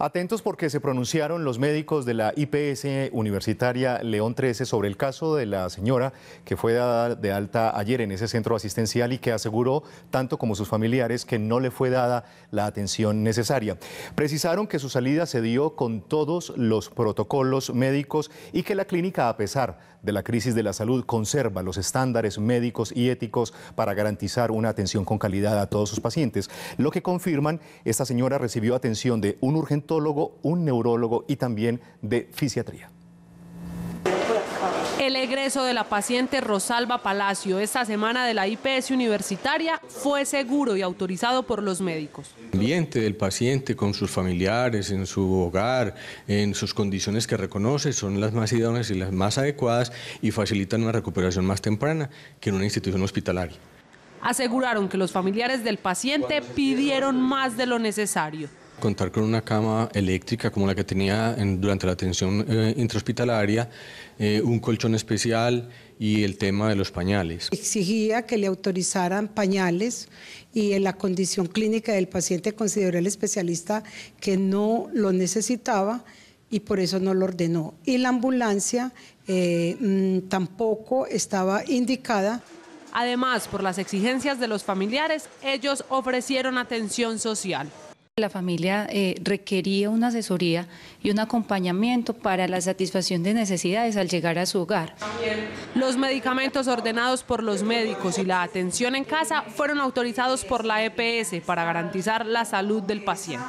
Atentos porque se pronunciaron los médicos de la IPS Universitaria León 13 sobre el caso de la señora que fue dada de alta ayer en ese centro asistencial y que aseguró, tanto como sus familiares, que no le fue dada la atención necesaria. Precisaron que su salida se dio con todos los protocolos médicos y que la clínica, a pesar de la crisis de la salud, conserva los estándares médicos y éticos para garantizar una atención con calidad a todos sus pacientes. Lo que confirman, esta señora recibió atención de un urgente un neurólogo y también de fisiatría. El egreso de la paciente Rosalba Palacio esta semana de la IPS universitaria fue seguro y autorizado por los médicos. El ambiente del paciente con sus familiares, en su hogar, en sus condiciones que reconoce son las más idóneas y las más adecuadas y facilitan una recuperación más temprana que en una institución hospitalaria. Aseguraron que los familiares del paciente pidieron más de lo necesario contar con una cama eléctrica como la que tenía durante la atención eh, intrahospitalaria, eh, un colchón especial y el tema de los pañales. Exigía que le autorizaran pañales y en la condición clínica del paciente consideró el especialista que no lo necesitaba y por eso no lo ordenó. Y la ambulancia eh, mm, tampoco estaba indicada. Además, por las exigencias de los familiares, ellos ofrecieron atención social. La familia eh, requería una asesoría y un acompañamiento para la satisfacción de necesidades al llegar a su hogar. Los medicamentos ordenados por los médicos y la atención en casa fueron autorizados por la EPS para garantizar la salud del paciente.